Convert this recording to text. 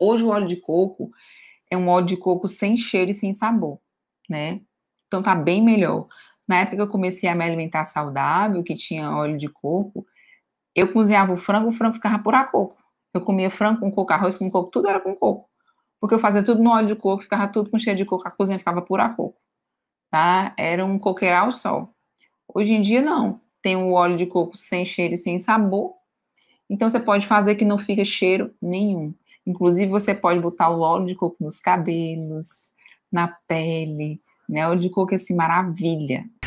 Hoje o óleo de coco é um óleo de coco sem cheiro e sem sabor, né? Então tá bem melhor. Na época que eu comecei a me alimentar saudável, que tinha óleo de coco, eu cozinhava o frango, o frango ficava por a coco. Eu comia frango com coco, arroz com coco, tudo era com coco. Porque eu fazia tudo no óleo de coco, ficava tudo com cheiro de coco, a cozinha ficava pura a coco. Tá? Era um coqueiral só. Hoje em dia não. Tem o óleo de coco sem cheiro e sem sabor. Então você pode fazer que não fica cheiro nenhum. Inclusive, você pode botar o óleo de coco nos cabelos, na pele, né? O óleo de coco, assim, maravilha.